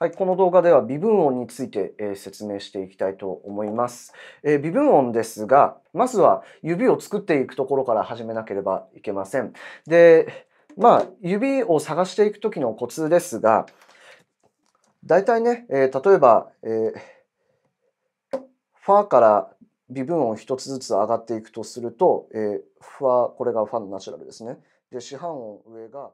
はい、この動画では微分音について、えー、説明していきたいと思います、えー、微分音ですが、まずは指を作っていくところから始めなければいけません。で、まあ、指を探していくときのコツですが、大体ね、えー、例えば、えー、ファから微分音一つずつ上がっていくとすると、えー、ファ、これがファのナチュラルですね。で、四半音上が、